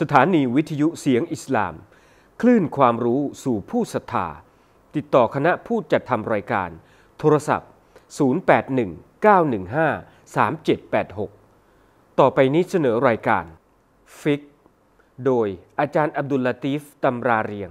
สถานีวิทยุเสียงอิสลาม คลื่นความรู้สู่ผู้ศรัทธาติดต่อคณะผู้จัดทำรายการ โทรศัพท์ 0819153786 ต่อไปนี้เสนอรายการ ฟิกโดยอาจารย์อับดุลลาตีฟตำราเรียง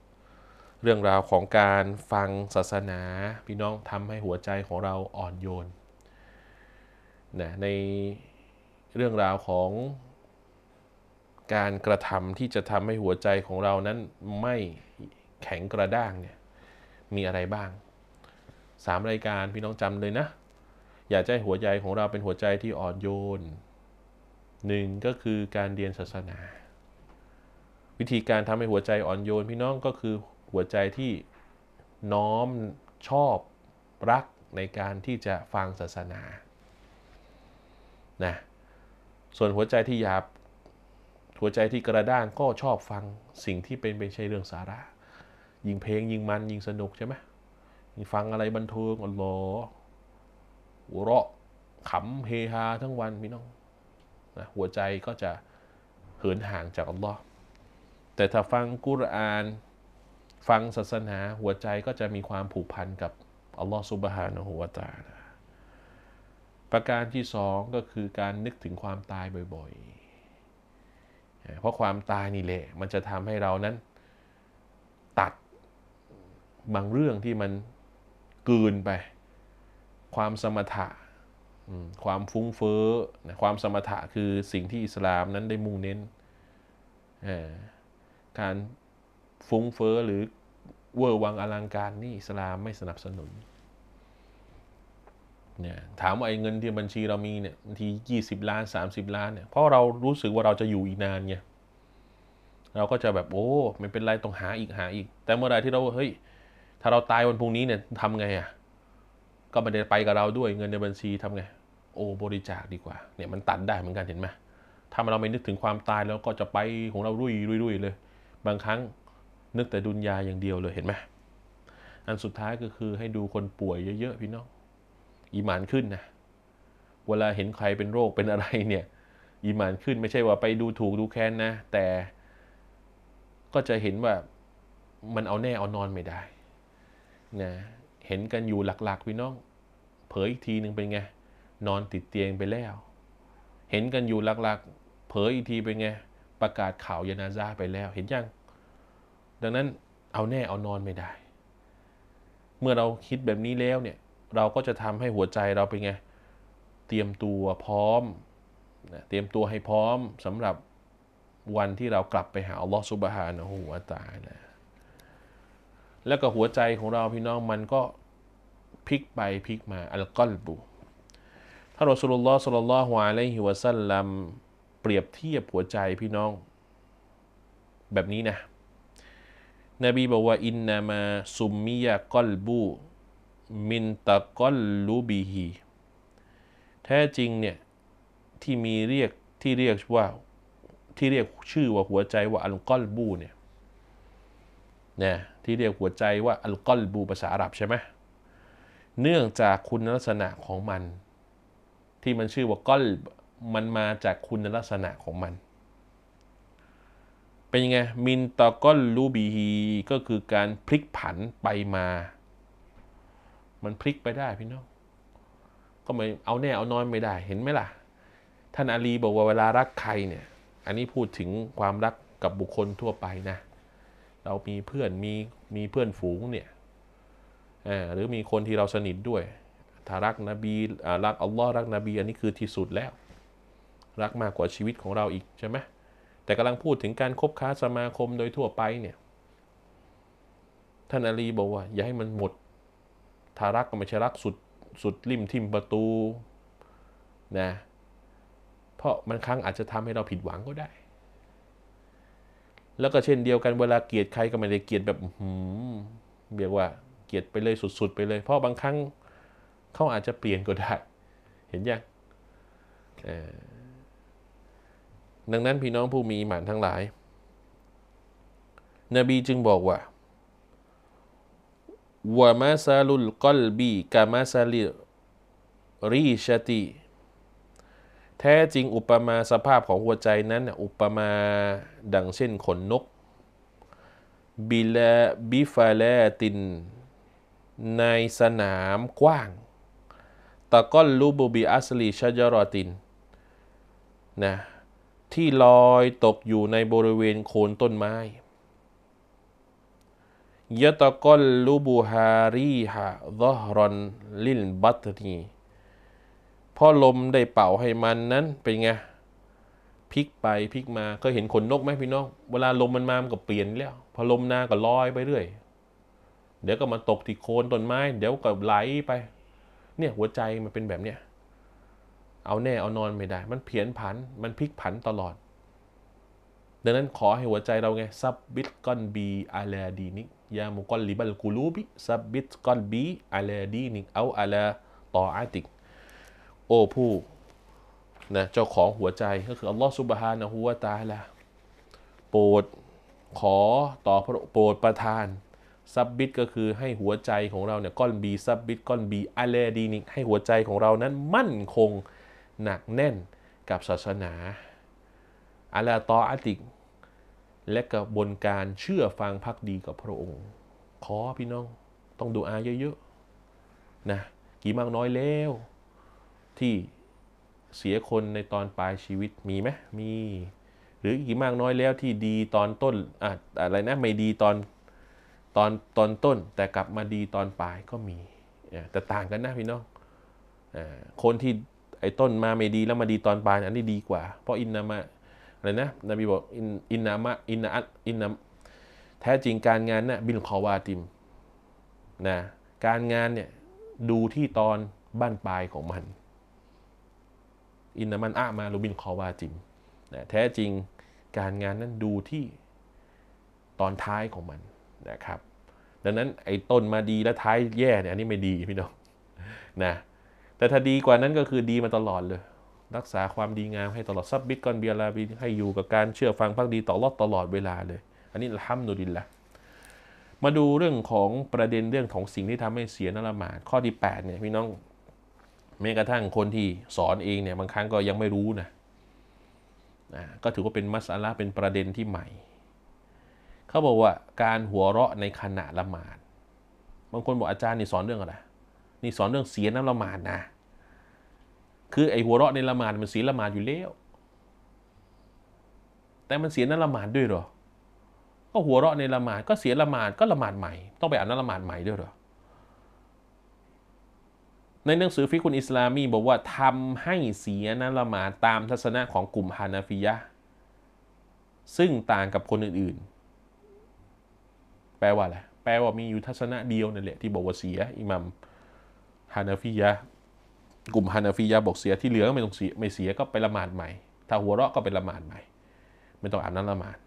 เรื่องราวของการฟังศาสนาพี่น้องทำให้หัวใจของเราอ่อนโยน นะ ในเรื่องราวของการกระทำที่จะทำให้หัวใจของเรานั้นไม่แข็งกระด้างเนี่ย มีอะไรบ้างสามรายการพี่น้องจำเลยนะ อยากจให้หัวใจของเราเป็นหัวใจที่อ่อนโยนหนึ่งก็คือการเรียนศาสนา วิธีการทำให้หัวใจอ่อนโยนพี่น้องก็คือหัวใจที่น้อมชอบรักในการที่จะฟังศาสนา นะ ส่วนหัวใจที่หยาบ หัวใจที่กระด้างก็ชอบฟังสิ่งที่เป็นไม่ใช่เรื่องสาระ ยิงเพลง ยิงมัน ยิงสนุกใช่ไหมฟังอะไรบันเทิงอ๋อหัวเราะขำเฮฮาทั้งวันพี่น้องนะหัวใจก็จะเหินห่างจากอัลลอฮ์แต่ถ้าฟังกุรอานฟังศาสนาหัวใจก็จะมีความผูกพันกับ อัลลอฮฺซุบฮานะฮูวาตานะประการที่สองก็คือการนึกถึงความตายบ่อยๆ เพราะความตายนี่แหละ มันจะทำให้เรานั้นตัดบางเรื่องที่มัน กืนไป ความสมถะความฟุ้งเฟ้อความสมถะคือสิ่งที่อิสลามนั้นได้มุ่งเน้นการฟุ้งเฟ้อหรือเวอร์วังอลังการนี่อิสลามไม่สนับสนุนเนี่ยถามว่าไอ้เงินที่บัญชีเรามีเนี่ยบางทียี่สิบล้านสามสิบล้านเนี่ยเพราะเรารู้สึกว่าเราจะอยู่อีกนานไงเราก็จะแบบโอ้ไม่เป็นไรต้องหาอีกหาอีก แต่เมื่อไรที่เราเฮ้ยถ้าเราตายวันพรุ่งนี้เนี่ยทำไงอะ่ะก็ไม่ได้ไปกับเราด้วยเงินในบัญชีทำไงโอ้บริจาคดีกว่าเนี่ยมันตัดได้เหมือนกันเห็นไหมถ้าเราไม่นึกถึงความตายแล้วก็จะไปของเรารุ่ยรุ่ยเลย บางครั้งนึกแต่ดุนยาอย่างเดียวเลยเห็นไหม อันสุดท้ายก็คือให้ดูคนป่วยเยอะๆ พี่น้องอีหมานขึ้นนะ เวลาเห็นใครเป็นโรคเป็นอะไรเนี่ย อีหมานขึ้นไม่ใช่ว่าไปดูถูกดูแค้นนะ แต่ก็จะเห็นว่ามันเอาแน่เอานอนไม่ได้นะเห็นกันอยู่หลักๆ พี่น้อง เผยอีกทีหนึ่งเป็นไง นอนติดเตียงไปแล้ว เห็นกันอยู่หลักๆเผยอีกทีเป็นไงประกาศข่าวยานาซาไปแล้ว เห็นยังดังนั้นเอาแน่เอานอนไม่ได้ เมื่อเราคิดแบบนี้แล้วเนี่ย เราก็จะทำให้หัวใจเราเป็นไง เตรียมตัวพร้อมนะเตรียมตัวให้พร้อมสำหรับวันที่เรากลับไปหาอัลลอฮฺสุบฮานะฮูวาตานะแล้วก็หัวใจของเราพี่น้องมันก็พลิกไปพลิกมาอัลกัลบุท่านรอสุลลอฮฺสุลลัลฮวาไลฮิวะซัลลัมเปรียบเทียบหัวใจพี่น้องแบบนี้นะนบีบอกว่าอินนามาซุมมิยากอลบูมินตะกอลลูบีฮีแท้จริงเนี่ยที่มีเรียกที่เรียกว่าที่เรียกชื่อว่าหัวใจว่าอัลกอลบูเนี่ยนะที่เรียกหัวใจว่าอัลกอลบูภาษาอาหรับใช่ไหมเนื่องจากคุณลักษณะของมัน ที่มันชื่อว่ากอลมันมาจากคุณลักษณะของมันเป็นยังไงมินตะก้อนลูบีฮีก็คือการพลิกผันไปมา มันพลิกไปได้พี่น้อง ก็ไม่เอาแน่เอานอนไม่ได้เห็นไหมล่ะ ท่านอาลีบอกว่าเวลารักใครเนี่ย อันนี้พูดถึงความรักกับบุคคลทั่วไปนะ เรามีเพื่อนมีมีเพื่อนฝูงเนี่ยหรือมีคนที่เราสนิทด้วยถ้ารักนบีรักอัลลอฮ์รักนบี อันนี้คือที่สุดแล้ว รักมากกว่าชีวิตของเราอีกใช่ไหมแต่กำลังพูดถึงการคบค้าสมาคมโดยทั่วไปเนี่ยท่านอาลีบอกว่า อย่าให้มันหมด ทารักกับมัชรักสุด สุดริมทิมประตู นะ เพราะมันครั้ง อาจจะทำให้เราผิดหวังก็ได้ แล้วก็เช่นเดียวกันเวลาเกลียดใครก็ไม่ได้เกลียดแบบหืมเรียกว่า เกลียดไปเลยสุดๆ ไปเลย เพราะบางครั้งเขาอาจจะเปลี่ยนก็ได้ เห็นยังเออดังนั้นพี่น้องผู้มีหมานทั้งหลาย นบีจึงบอกว่าวะมาซาลุลกอลบีกามาซาลิรีชติ แท้จริงอุปมาสภาพของหัวใจนั้นอุปมาดังเช่นขนนก บิลาบิฟาแลติน ในสนามกว้าง ตะก้อนลูบบีอัสลีชาจรอตินนะที่ลอยตกอยู่ในบริเวณโคนต้นไม้ยะตะกลลูบูฮารีฮะดอฮรอน ลิลบัตนีพอลมได้เป่าให้มันนั้นเป็นไง พลิกไปพลิกมาเคยเห็นขนนกไหมพี่น้องเวลาลมมันมามันก็เปลี่ยนแล้ว พอลมนาก็ลอยไปเรื่อย เดี๋ยวก็มาตกที่โคนต้นไม้ เดี๋ยวก็ไหลไป เนี่ยหัวใจมันเป็นแบบเนี้ยเอาแน่เอานอนไม่ได้มันเพียนผันมันพลิกผันตลอด ดังนั้นขอให้หัวใจเราไงซับบิทกอนบีอาลาดีนิกยามุกอลิบัลกูลูบิซับบิทกอนบีอาลาดีนิกเอาอาลาตออาติกโอ้ผู้นะเจ้าของหัวใจก็คืออัลลอฮฺสุบฮานะฮูวาตาละโปรด ขอต่อพระโปรดประทานซับบิทก็คือให้หัวใจของเราเนี่ยก้อนบีซับบิทก้อนบีอาลาดีนิกให้หัวใจของเรานั้นมั่นคงหนักแน่นกับศาสนาอาลาตออาติกและกระบบนการเชื่อฟังพักดีกับพระองค์ ขอพี่น้องต้องดูอาเยอะๆนะกี่มากน้อยแล้ว ที่เสียคนในตอนปลายชีวิตมีไหมมี หรือกี่มากน้อยแล้วที่ดีตอนต้นอะอะไรนะไม่ดีตอนตอนตอนต้น แต่กลับมาดีตอนปลายก็มีแต่ต่างกันนะพี่น้องคนที่ไอ้ต้นมาไม่ดีแล้วมาดีตอนปลาย อันนี้ดีกว่า เพราะอินนามะอะไรนะนบีบอกอินนามะอินนตอินนามแท้จริงการงานนะ่ะบินคอวาติมนะการงานเนี่ยดูที่ตอนบ้านปลายของมันอินนามันอะมาลูบินคอวาติมนะแท้จริงการงานนั้นดูที่ตอนท้ายของมันนะครับ ดังนั้นไอ้ต้นมาดีแล้วท้ายแย่เนี่ยอันนี้ไม่ดีพี่น้องนะแต่ถ้าดีกว่านั้นก็คือดีมาตลอดเลย รักษาความดีงามให้ตลอด ซับบิทกอนเบียลาบินให้อยู่กับการเชื่อฟังพักดีต่อรอดตลอดเวลาเลย อันนี้ห้ามนุดินละมาดูเรื่องของประเด็นเรื่องของสิ่งที่ทำให้เสียนละหมาดข้อที่8เนี่ยพี่น้องแม้กระทั่งคนที่สอนเองเนี่ย บางครั้งก็ยังไม่รู้นะนะก็ถือว่าเป็นมัสอาลาเป็นประเด็นที่ใหม่เขาบอกว่าการหัวเราะในขณะละหมาดบางคนบอกอาจารย์นี่สอนเรื่องอะไรนี่สอนเรื่องเสียน้ำละหมาดนะคือไอ้หัวเราะในละหมาดมันเสียละหมาดอยู่แล้ว แต่มันเสียนั้นละหมาดด้วยหรอ ก็หัวเราะในละหมาดก็เสียละหมาดก็ละหมาดใหม่ ต้องไปอ่านนั่นละหมาดใหม่ด้วยหรอ ในหนังสือฟิกุลอิสลามีบอกว่า ทำให้เสียนั้นละหมาดตามทัศนะของกลุ่มฮานาฟิยะซึ่งต่างกับคนอื่นๆ แปลว่าอะไรแปลว่ามีอยู่ทัศนะเดียวนั่นแหละที่บอกว่าเสียอิมัมฮานาฟิยะกลุ่มฮานาฟียาบอกเสียที่เหลือก็ไม่ต้องเสียไม่เสียก็ไปละหมาดใหม่ ถ้าหัวเราะก็ไปละหมาดใหม่ ไม่ต้องอ่านนั้นละหมาด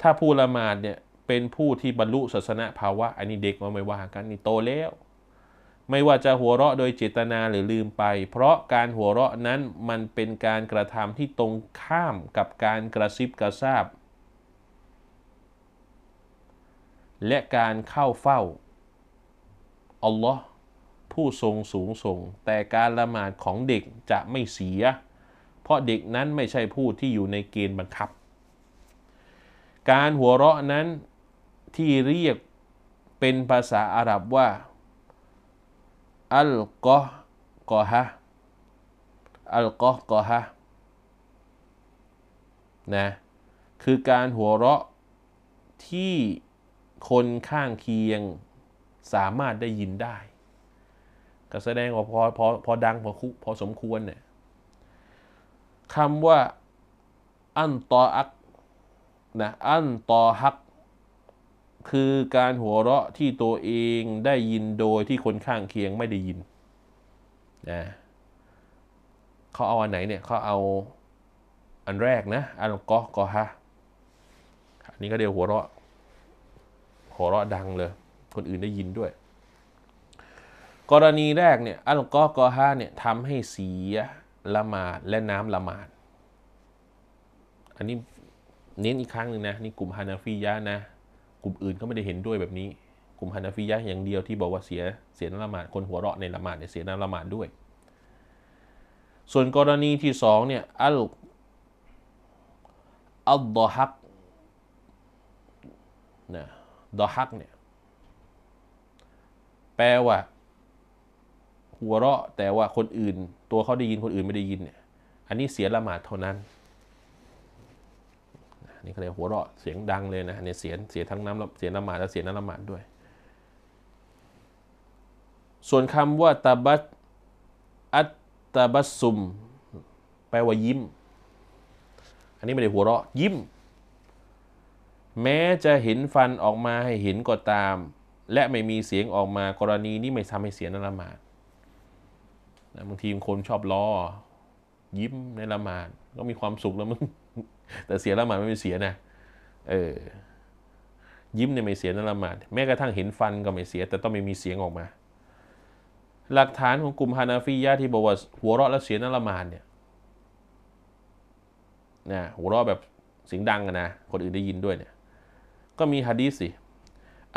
ถ้าผู้ละหมาดเนี่ย เป็นผู้ที่บรรลุศาสนาภาวะอันนี้เด็กมาไม่ว่ากันนี่โตแล้ว ไม่ว่าจะหัวเราะโดยเจตนาหรือลืมไป เพราะการหัวเราะนั้นมันเป็นการกระทำที่ตรงข้ามกับการกระซิบกระซาบและการเข้าเฝ้าอัลลอฮ์ผู้ทรงสูงส่งแต่การละหมาดของเด็กจะไม่เสีย เพราะเด็กนั้นไม่ใช่ผู้ที่อยู่ในเกณฑ์บังคับ การหัวเราะนั้นที่เรียกเป็นภาษาอาหรับว่า อัลกอฮกอฮะอัลกอฮกอฮะนะคือการหัวเราะที่คนข้างเคียงสามารถได้ยินได้ก็แสดงว่าพอพอพอดังพอคุพอสมควรเนี่ยคำว่าอันตออักนะอันตอฮัก คือการหัวเราะที่ตัวเองได้ยินโดยที่คนข้างเคียงไม่ได้ยินนะเขาเอาอันไหนเนี่ยเขาเอาอันแรกนะอันกอกอฮะอันนี้ก็ เดียวหัวเราะ หัวเราะดังเลย คนอื่นได้ยินด้วยกรณีแรกเนี่ยอัลกอกอฮาเนี่ยทำให้เสียละหมาดและน้ำละหมาดอันนี้เน้นอีกครั้งหนึ่งนะนี่กลุ่มฮานาฟียะนะกลุ่มอื่นเขาไม่ได้เห็นด้วยแบบนี้ กลุ่มฮานาฟียะอย่างเดียวที่บอกว่าเสียเสียน้ำละหมาดคนหัวเราะในละหมาดเนี่ยเสียน้ำละหมาดด้วย ส่วนกรณีที่สองเนี่ยอัลอัลดอฮักนะดอฮักเนี่ยแปลว่าหัวเราะแต่ว่าคนอื่นตัวเขาได้ยินคนอื่นไม่ได้ยินเนี่ยอันนี้เสียละหมาดเท่านั้นนี่เขาเรียกหัวเราะเสียงดังเลยนะเนี่ยเสียเสียทั้งน้ำเสียละหมาดและเสียน้ำละหมาดด้วย ส่วนคำว่าตาบัตอัตตาบัสุมแปลว่ายิ้ม อันนี้ไม่ได้หัวเราะ ยิ้ม แม้จะเห็นฟันออกมาให้เห็นก็ตาม และไม่มีเสียงออกมากรณีนี้ไม่ทำให้เสียน้ำละหมาดะบางทีคนชอบล้อยิ้มในละหมาดก็มีความสุขแล้วมึงแต่เสียละหมาดไม่เสียนะเออยิ้มเนี่ยไม่เสียในละหมาดแม้กระทั่งเห็นฟันก็ไม่เสีย แต่ต้องไม่มีเสียงออกมา หลักฐานของกลุ่มฮานาฟียะที่บอกว่า หัวเราะแล้วเสียในละหมาดเนี่ย นะหัวเราะแบบเสียงดังนะคนอื่นได้ยินด้วยเนี่ย ก็มีฮะดีสิ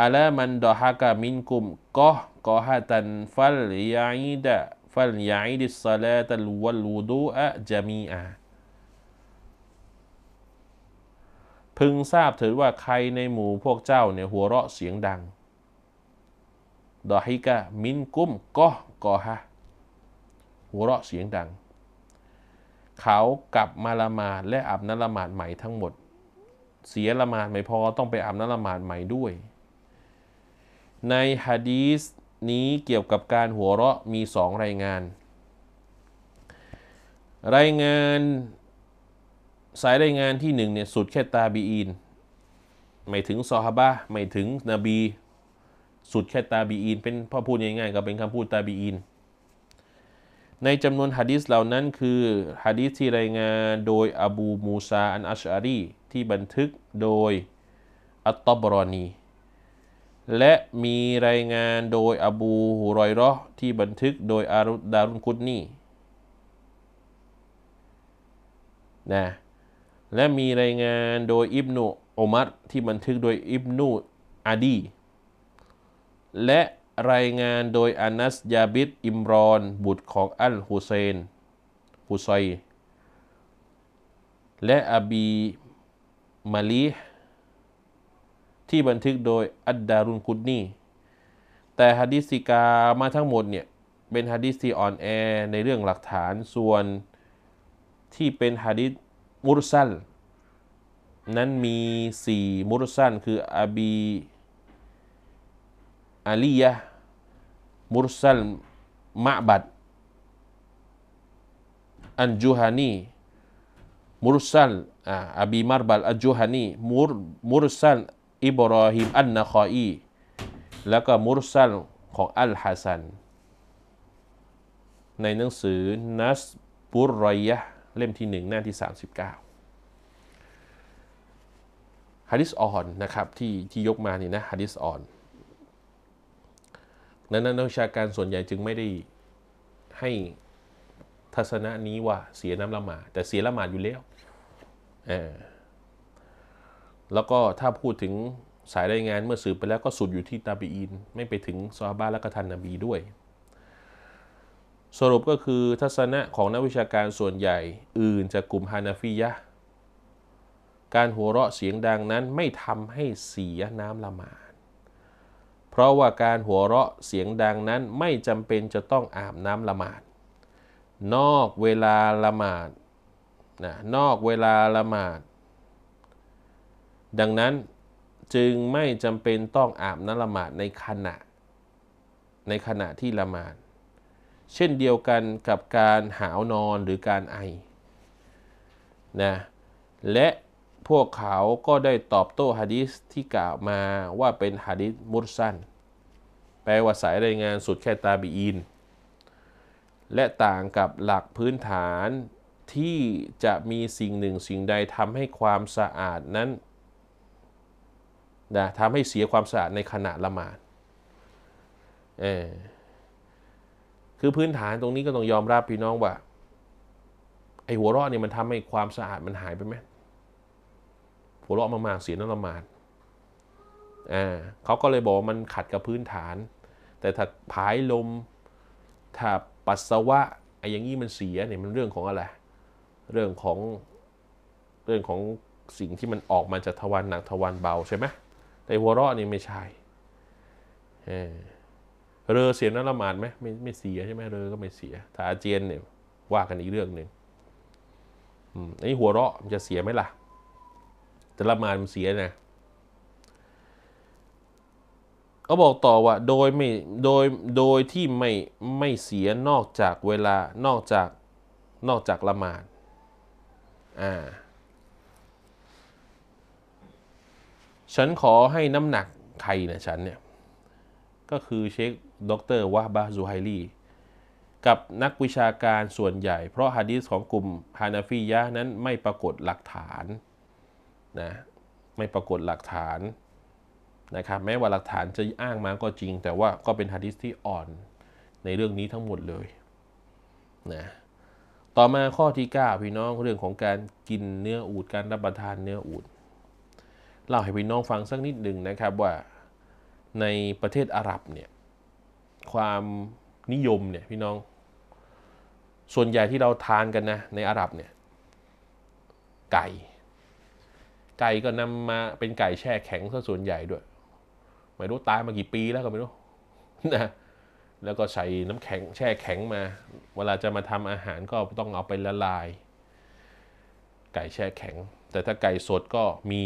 อะลามันดอฮากามินกุมกอกอฮะตันฟัลยาอิดะฟัลยาอิดิสซาลาตัลวัลูดูอะจามีอาพึงทราบเถิดว่าใครในหมู่พวกเจ้าเนี่ยหัวเราะเสียงดังดอฮิกะมินกุ้มก็กอฮะหัวเราะเสียงดัง เขากลับมาละหมาดและอาบน้ำละหมาดใหม่ทั้งหมด เสียละหมาดไม่พอต้องไปอาบน้ำละหมาดใหม่ด้วย ในฮะดีษนี้เกี่ยวกับการหัวเราะมีสองรายงาน รายงานสายรายงานที่หนึ่งเนี่ยสุดแค่ตาบีอินไม่ถึงซอฮาบะไม่ถึงนบี สุดแค่ตาบีอินเป็นพ่อพูดง่ายๆก็เป็นคำพูดตาบีอินในจำนวนฮะดิษเหล่านั้นคือฮะดิษที่รายงานโดยอบูมูซาอันอัชอารีที่บันทึกโดยอัตตบรอนีและมีรายงานโดยอบูฮุรอยรอที่บันทึกโดยอารุดารุนคุดนี่นะ และมีรายงานโดยอิบนุอุมัรที่บันทึกโดยอิบนุอาดี และรายงานโดยอานัส ยาบิด อิมรอนบุตรของอัลฮุเซนฮุซยและอบีมาลีที่บันทึกโดยอัดดารุนกุดนีแต่ฮะดิษิกามาทั้งหมดเนี่ยเป็นฮะดิษที่อ่อนแอในเรื่องหลักฐานส่วนที่เป็นฮะดิษมุรซัลนั้นมี4มุรซัลคืออบีอาลียะมุรซัลมะบัดอันจูฮานีมุรซัลอ่าอบีมารบัลอันจูฮานีมุรมุรซัลอิบรอฮิมอันนาคออีแล้วก็มุรซัลของอัลฮัสัน ในหนังสือ นัสบุรรยะ เล่มที่หนึ่ง หน้าที่ 39ฮะดิษอ่อนนะครับที่ที่ยกมานี่นะฮะดิษอ่อนนั้น นักวิชาการส่วนใหญ่จึงไม่ได้ให้ ทัศนะนี้ว่าเสียน้ำละหมาด แต่เสียละหมาดอยู่แล้วอแล้วก็ถ้าพูดถึงสายรายงานเมื่อสืบไปแล้วก็สุดอยู่ที่ตาบีอินไม่ไปถึงซอฮาบะและกะทันนบีด้วย สรุปก็คือทัศนะของนักวิชาการส่วนใหญ่อื่นจากกลุ่มฮานาฟียะการหัวเราะเสียงดังนั้นไม่ทำให้เสียน้ำละหมาดเพราะว่าการหัวเราะเสียงดังนั้นไม่จำเป็นจะต้องอาบน้ำละหมาดนอกเวลาละหมาดนะนอกเวลาละหมาดดังนั้นจึงไม่จำเป็นต้องอาบน้ำละหมาดในขณะ ในขณะที่ละหมาดเช่นเดียวกันกับการหาวนอนหรือการไอนะและพวกเขาก็ได้ตอบโต้ฮะดิษที่กล่าวมาว่าเป็นฮะดิษมุรสัน แปลว่าสายรายงานสุดแค่ตาบีอินและต่างกับหลักพื้นฐานที่จะมีสิ่งหนึ่งสิ่งใดทำให้ความสะอาดนั้นนะทำให้เสียความสะอาดในขณะละหมาดเออคือพื้นฐานตรงนี้ก็ต้องยอมรับพี่น้องว่า ไอ้หัวเราะเนี่ยมันทำให้ความสะอาดมันหายไปไหม หัวเราะมากๆเสียนละหมาดอ่าเขาก็เลยบอกว่ามันขัดกับพื้นฐาน แต่ถ้าผายลม ถ้าปัสสาวะไอ้อย่างนี้มันเสียเนี่ยมันเรื่องของอะไร เรื่องของเรื่องของสิ่งที่มันออกมาจากทวารหนักทวารเบาใช่ไหมไอ้หัวเราะนี่ไม่ใช่เออเรอเสียนั้นละหมาดไหมไม่ไม่เสียใช่ไหมเรอก็ไม่เสียถ้าอาเจียนเนี่ยว่ากันอีกเรื่องหนึ่งอันนี้หัวเราะมันจะเสียไหมล่ะแต่ละหมาดมันเสียนะเขาบอกต่อว่า โดยไม่ โดยโดยที่ไม่ไม่เสียนอกจากเวลานอกจากนอกจากละหมาดอ่าฉันขอให้น้ำหนักใครนะฉันเนี่ย ก็คือเชคดรวะบาซูไฮลีกับนักวิชาการส่วนใหญ่ เพราะฮะดีษของกลุ่มฮานาฟียะนั้นไม่ปรากฏหลักฐาน นะ ไม่ปรากฏหลักฐานนะครับแม้ว่าหลักฐานจะอ้างมาก็จริง แต่ว่าก็เป็นฮะดิษที่ อ่อน ในเรื่องนี้ทั้งหมดเลย นะ ต่อมาข้อที่ 9 พี่น้องเรื่องของการกินเนื้ออูดการรับประทานเนื้ออูดเล่าให้พี่น้องฟังสักนิดหนึ่งนะครับว่าในประเทศอาหรับเนี่ย ความนิยมเนี่ยพี่น้อง ส่วนใหญ่ที่เราทานกันนะ ในอาหรับเนี่ยไก่ ไก่ก็นำมาเป็นไก่แช่แข็งซะส่วนใหญ่ด้วย ไม่รู้ตายมากี่ปีแล้วก็ไม่รู้นะแล้วก็ใส่น้ำแข็งแช่แข็งมา เวลาจะมาทำอาหารก็ต้องเอาไปละลาย ไก่แช่แข็งแต่ถ้าไก่สดก็มี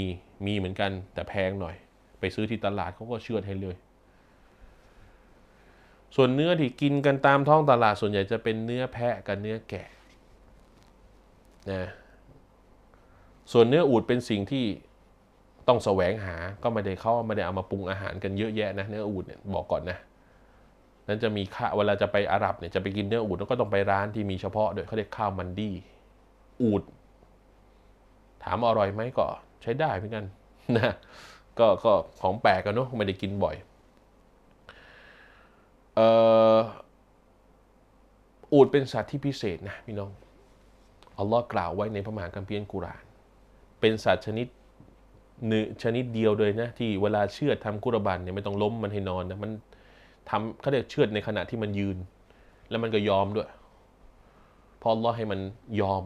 มีเหมือนกันแต่แพงหน่อย ไปซื้อที่ตลาดเขาก็เชือดให้เลย ส่วนเนื้อที่กินกันตามท้องตลาดส่วนใหญ่จะเป็นเนื้อแพะกับเนื้อแกะนะส่วนเนื้ออูดเป็นสิ่งที่ต้องแสวงหาก็ไม่ได้เขาไม่ได้เอามาปรุงอาหารกันเยอะแยะนะเนื้ออูดเนี่ยบอกก่อนนะนั้นจะมีค่าเวลาจะไปอาหรับเนี่ยจะไปกินเนื้ออูดก็ต้องไปร้านที่มีเฉพาะโดยเขาเรียกข้าวมันดีอูดถามอร่อยไหมก็ใช้ได้เหมือนกันนะก็ก็ของแปลกกันเนาะไม่ได้กินบ่อยเอ่อูดเป็นสัตว์ที่พิเศษนะพี่น้อง อัลลอฮ์กล่าวไว้ในพระมหาคัมภีร์กุรานเป็นสัตว์ชนิดหนึ่งชนิดเดียวเลยนะ ที่เวลาเชือดทำกุรบันเนี่ยไม่ต้องล้มมันให้นอนนะมันทำเขาเรียกเชือดในขณะที่มันยืน แล้วมันก็ยอมด้วยพออัลลอฮ์ให้มันยอม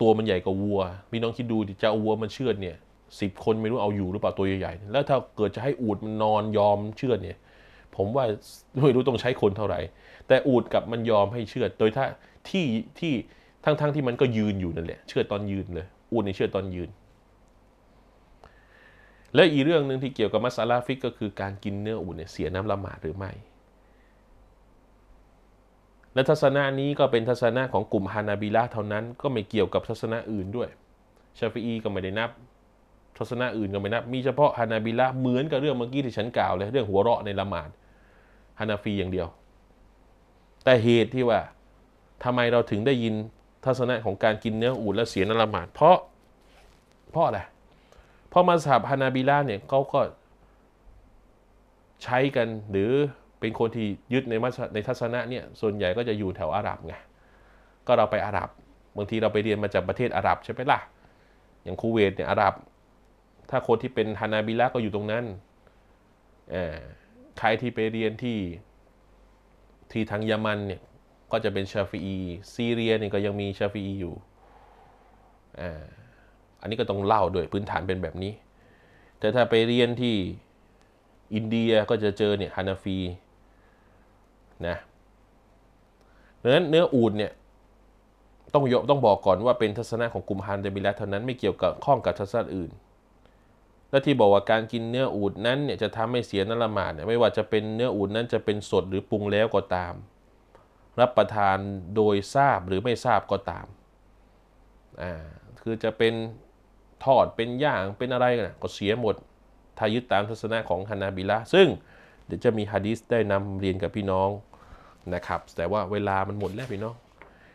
ตัวมันใหญ่กว่าวัว มีน้องคิดดูจะเอาวัวมันเชื่อดเนี่ยสิบคนไม่รู้เอาอยู่หรือเปล่าตัวใหญ่ๆแล้วถ้าเกิดจะให้อูดมันนอนยอมเชื่อดเนี่ยผมว่าไม่รู้ต้องใช้คนเท่าไหร่ แต่อูดกับมันยอมให้เชื่อด โดยถ้าที่ที่ทั้งๆทที่มันก็ยืนอยู่นั่นแหละเชื่อดตอนยืนเลยอูดในเชื่อดตอนยืน และอีกเรื่องหนึ่งที่เกี่ยวกับมัสลาฟิกก็คือการกินเนื้ออูดเนี่ยเสียน้ำละหมาดหรือไม่และทัศนะนี้ก็เป็นทัศนะของกลุ่มฮานาบิละเท่านั้นก็ไม่เกี่ยวกับทัศนะอื่นด้วย ชาฟีก็ไม่ได้นับ ทัศนะอื่นก็ไม่นับมีเฉพาะฮานาบิละเหมือนกับเรื่องเมื่อกี้ที่ฉันกล่าวเลยเรื่องหัวเราะในละหมาดฮานาฟีอย่างเดียว แต่เหตุที่ว่าทำไมเราถึงได้ยินทัศนะของการกินเนื้ออูดและเสียนละหมาดเพราะเพราะอะไรเพราะมาสาบฮานาบิละเนี่ยเขาก็ใช้กันหรือเป็นคนที่ยึดในมัในทัศนะเนี่ยส่วนใหญ่ก็จะอยู่แถวอาหรับไงก็เราไปอาหรับบางทีเราไปเรียนมาจากประเทศอาหรับใช่ไหมล่ะ อย่างคูเวตเนี่ยอาหรับถ้าคนที่เป็นฮานาบิละก็อยู่ตรงนั้นใครที่ไปเรียนที่ที่ทางยามันเนี่ยก็จะเป็นชาฟีซีเรียเนี่ยก็ยังมีชาฟีอยู่อันนี้ก็ต้องเล่าด้วยพื้นฐานเป็นแบบนี้ แต่ถ้าไปเรียนที่อินเดียก็จะเจอเนี่ยฮานาฟีนะดังนั้นเนื้ออูดเนี่ย ต้องยกต้องบอกก่อนว่าเป็นทัศนะของกลุ่มฮันเดมิละเท่านั้นไม่เกี่ยวกับข้องกับทัศนะอื่น และที่บอกว่าการกินเนื้ออูดนั้นเนี่ยจะทำให้เสียนละหมาดเนี่ยไม่ว่าจะเป็นเนื้ออูดนั้นจะเป็นสดหรือปรุงแล้วก็ตาม รับประทานโดยทราบหรือไม่ทราบก็ตาม อ่าคือจะเป็นทอดเป็นย่างเป็นอะไรกะก็เสียหมดทายึดตามทัศนะของฮานาบิละซึ่งเดี๋ยวจะมีฮะดีสได้นำเรียนกับพี่น้องนะครับแต่ว่าเวลามันหมดแล้วพี่น้อง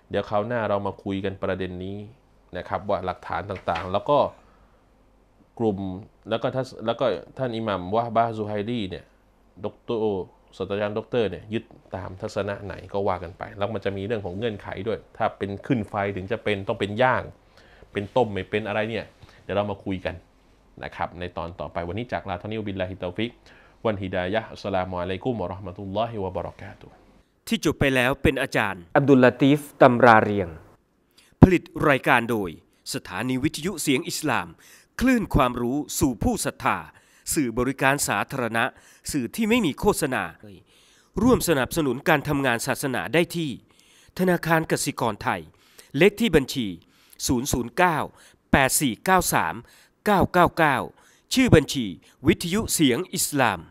เดี๋ยวคราวหน้าเรามาคุยกันประเด็นนี้ นะครับ ว่าหลักฐานต่าง ๆ แล้วก็กลุ่มแล้วก็ท่านแล้วก็ท่านอิหมัมวะบาซูไฮดีเนี่ยดรศสตรานารดรเนี่ยยึดตามทัศนะไหนก็ว่ากันไป แล้วมันจะมีเรื่องของเงื่อนไขด้วย ถ้าเป็นขึ้นไฟถึงจะเป็นต้องเป็นย่างเป็นต้มไม่เป็นอะไรเนี่ยเดี๋ยวเรามาคุยกันนะครับในตอนต่อไปวันนี้จากลาทานิวบินลาฮิตาฟิก วันฮิดายะอัสสลามุอะลัยกุมวะราะห์มะตุลลอฮิวะบะเราะกาตุฮ์ที่จบไปแล้วเป็นอาจารย์ อับดุลลาตีฟตำราเรียง ผลิตรายการโดยสถานีวิทยุเสียงอิสลาม คลื่นความรู้สู่ผู้ศรัทธาสื่อบริการสาธารณะสื่อที่ไม่มีโฆษณา ร่วมสนับสนุนการทำงานศาสนาได้ที่ ธนาคารกสิกรไทย เลขที่บัญชี 009 8493 999 ชื่อบัญชีวิทยุเสียงอิสลาม